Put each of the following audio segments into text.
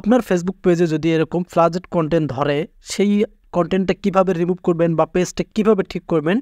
আপনার ফেসবুক পেজে যদি এরকম ফ্লাজেড কন্টেন্ট ধরে সেই কন্টেন্টটা কিভাবে রিমুভ করবেন বা পেজটা কিভাবে ঠিক করবেন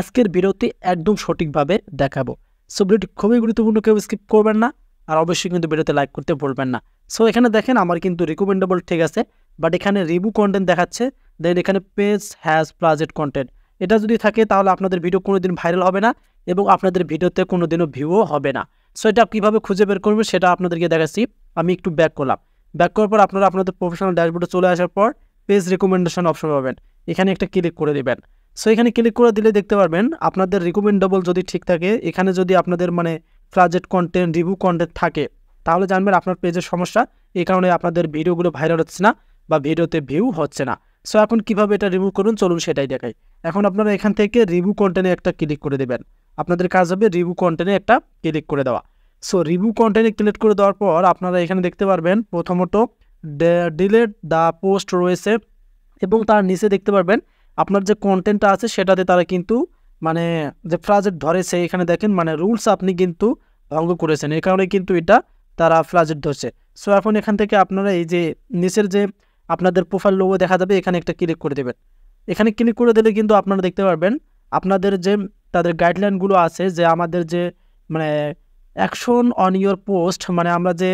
আজকের বিরতি একদম সঠিকভাবে দেখাবো সো ভিডিওটি খুবই গুরুত্বপূর্ণ কেউ স্কিপ করবেন না আর অবশ্যই কিন্তু ভিডিওতে লাইক করতে বলবেন না সো এখানে দেখেন আমার কিন্তু রিকমেন্ডেবল ঠিক আছে বাট এখানে রিভু কন্টেন্ট দেখাচ্ছে দেন এখানে পেজ হ্যাজ প্লাজেড কন্টেন্ট এটা যদি থাকে তাহলে আপনাদের ভিডিও কোনো দিন ভাইরাল হবে না এবং আপনাদের ভিডিওতে কোনো দিনও ভিউও হবে না সো এটা কীভাবে খুঁজে বের করবে সেটা আপনাদেরকে দেখাচ্ছি আমি একটু ব্যাক করলাম ব্যাক করার পর আপনারা আপনাদের প্রফেশনাল ড্যাশবোর্ডে চলে আসার পর পেজ রেকমেন্ডেশন অপশন পাবেন এখানে একটা ক্লিক করে দেবেন সো এখানে ক্লিক করে দিলে দেখতে পারবেন আপনাদের রিকমেন্ডেবল যদি ঠিক থাকে এখানে যদি আপনাদের মানে ফ্লাজেট কন্টেন্ট রিভিউ কন্টেন্ট থাকে তাহলে জানবেন আপনার পেজের সমস্যা এই কারণে আপনাদের ভিডিওগুলো ভাইরাল হচ্ছে না বা ভিডিওতে ভিউ হচ্ছে না সো এখন কিভাবে এটা রিমুভ করুন চলুন সেটাই দেখাই এখন আপনারা এখান থেকে রিভিউ কন্টেন্টে একটা ক্লিক করে দেবেন আপনাদের কাজ হবে রিভিউ কন্টেন্টে একটা ক্লিক করে দেওয়া সো রিভিউ কন্টেন্ট ক্লিক করে দেওয়ার পর আপনারা এখানে দেখতে পারবেন প্রথমত ডিলেট দ্য পোস্ট রয়েছে এবং তার নিচে দেখতে পারবেন আপনার যে কন্টেন্টটা আছে সেটাতে তারা কিন্তু মানে যে ফ্লাজেট ধরেছে এখানে দেখেন মানে রুলস আপনি কিন্তু ভঙ্গ করেছেন এ কারণে কিন্তু এটা তারা ফ্লাজেট ধরছে সো এখন এখান থেকে আপনারা এই যে নিচের যে আপনাদের প্রোফাইল লোগো দেখা যাবে এখানে একটা ক্লিক করে দেবেন এখানে ক্লিক করে দিলে কিন্তু আপনারা দেখতে পারবেন আপনাদের যে তাদের গাইডলাইনগুলো আছে যে আমাদের যে মানে অ্যাকশন অন ইয়োর পোস্ট মানে আমরা যে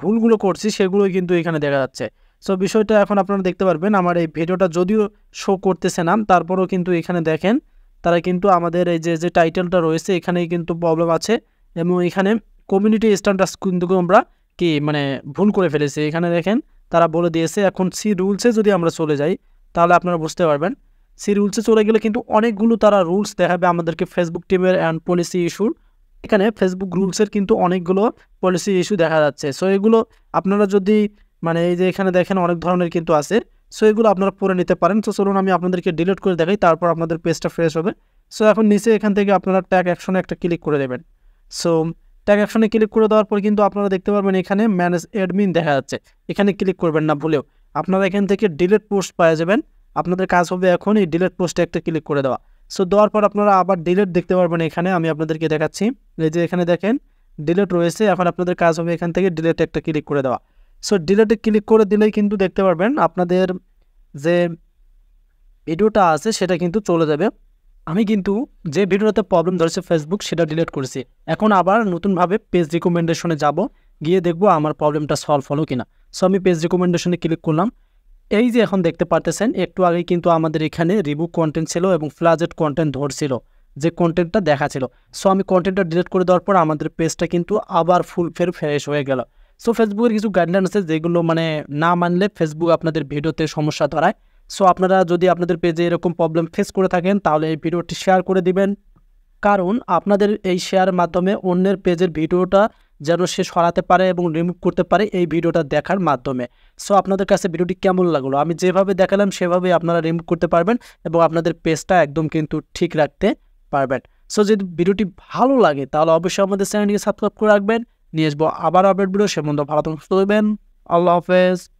ভুলগুলো করছি সেগুলোই কিন্তু এখানে দেখা যাচ্ছে সো বিষয়টা এখন আপনারা দেখতে পারবেন আমার এই ভিডিওটা যদিও শো করতেছে না তারপরেও কিন্তু এখানে দেখেন তারা কিন্তু আমাদের এই যে যে টাইটেলটা রয়েছে এখানেই কিন্তু প্রবলেম আছে এবং এখানে কমিউনিটি স্ট্যান্ডার্স কিন্তু আমরা কি মানে ভুল করে ফেলেছি এখানে দেখেন তারা বলে দিয়েছে এখন সি রুলসে যদি আমরা চলে যাই তাহলে আপনারা বুঝতে পারবেন সি রুলসে চলে গেলে কিন্তু অনেকগুলো তারা রুলস দেখাবে আমাদেরকে ফেসবুক টিমের অ্যান্ড পলিসি ইস্যুর এখানে ফেসবুক রুলসের কিন্তু অনেকগুলো পলিসি ইস্যু দেখা যাচ্ছে সো এগুলো আপনারা যদি মানে এই যে এখানে দেখেন অনেক ধরনের কিন্তু আছে সো এগুলো আপনারা পড়ে নিতে পারেন তো চলুন আমি আপনাদেরকে ডিলিট করে দেখাই তারপর আপনাদের পেজটা ফ্রেশ হবে সো এখন নিচে এখান থেকে আপনারা ট্যাগ অ্যাকশনে একটা ক্লিক করে দেবেন সো ট্যাগ অ্যাকশনে ক্লিক করে দেওয়ার পর কিন্তু আপনারা দেখতে পারবেন এখানে ম্যানেজ অ্যাডমিন দেখা যাচ্ছে এখানে ক্লিক করবেন না ভুলেও আপনারা এখান থেকে ডিলেট পোস্ট পাওয়া যাবেন আপনাদের কাজ হবে এখন এই ডিলেট পোস্টে একটা ক্লিক করে দেওয়া সো দেওয়ার পর আপনারা আবার ডিলেট দেখতে পারবেন এখানে আমি আপনাদেরকে দেখাচ্ছি এই যে এখানে দেখেন ডিলেট রয়েছে এখন আপনাদের কাজ হবে এখান থেকে ডিলেট একটা ক্লিক করে দেওয়া সো ডিলেটে ক্লিক করে দিলেই কিন্তু দেখতে পারবেন আপনাদের যে ভিডিওটা আছে সেটা কিন্তু চলে যাবে আমি কিন্তু যে ভিডিওটাতে প্রবলেম ধরেছে ফেসবুক সেটা ডিলেট করেছি এখন আবার নতুনভাবে পেজ রিকমেন্ডেশনে যাব গিয়ে দেখব আমার প্রবলেমটা সলভ হলো কিনা সো আমি পেজ রিকমেন্ডেশনে ক্লিক করলাম এই যে এখন দেখতে পারতেছেন একটু আগে কিন্তু আমাদের এখানে রিবুক কন্টেন্ট ছিল এবং ফ্লাজেট কন্টেন্ট ধরছিল যে কন্টেন্টটা দেখা ছিল সো আমি কন্টেন্টটা ডিলিট করে দেওয়ার পর আমাদের পেজটা কিন্তু আবার ফুল ফের ফ্রেশ হয়ে গেল সো ফেসবুকের কিছু গাইডলাইন আছে যেগুলো মানে না মানলে ফেসবুক আপনাদের ভিডিওতে সমস্যা ধরায় সো আপনারা যদি আপনাদের পেজে এরকম প্রবলেম ফেস করে থাকেন তাহলে এই ভিডিওটি শেয়ার করে দিবেন কারণ আপনাদের এই শেয়ার মাধ্যমে অন্যের পেজের ভিডিওটা যেন সে সরাতে পারে এবং রিমুভ করতে পারে এই ভিডিওটা দেখার মাধ্যমে সো আপনাদের কাছে ভিডিওটি কেমন লাগলো আমি যেভাবে দেখালাম সেভাবে আপনারা রিমুভ করতে পারবেন এবং আপনাদের পেজটা একদম কিন্তু ঠিক রাখতে পারবেন সো যদি ভিডিওটি ভালো লাগে তাহলে অবশ্যই আমাদের চ্যানেলটিকে সাবস্ক্রাইব করে রাখবেন নিয়ে আসবো আবার আপডেট ভিডিও সে মন্দ ভালো থাকবেন আল্লাহ হাফেজ